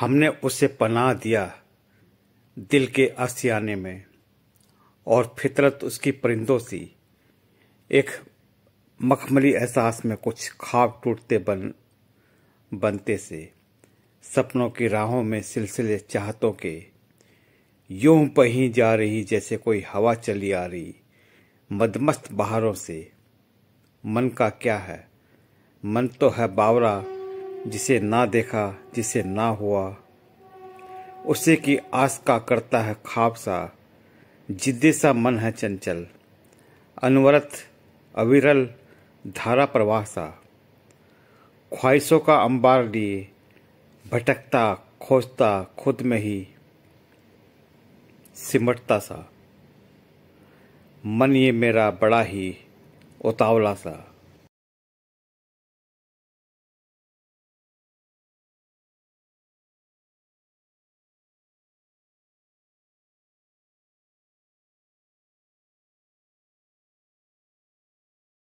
हमने उसे पनाह दिया दिल के आसियाने में और फितरत उसकी परिंदों सी एक मखमली एहसास में कुछ खाब टूटते बन बनते से सपनों की राहों में सिलसिले चाहतों के यूं पहीं जा रही जैसे कोई हवा चली आ रही मदमस्त बहारों से मन का क्या है मन तो है बावरा जिसे ना देखा जिसे ना हुआ उसे की आस का करता है खाब सा जिद्दी सा मन है चंचल अनवरत अविरल धारा प्रवाह सा ख्वाहिशों का अंबार लिए भटकता खोजता खुद में ही सिमटता सा मन ये मेरा बड़ा ही उतावला सा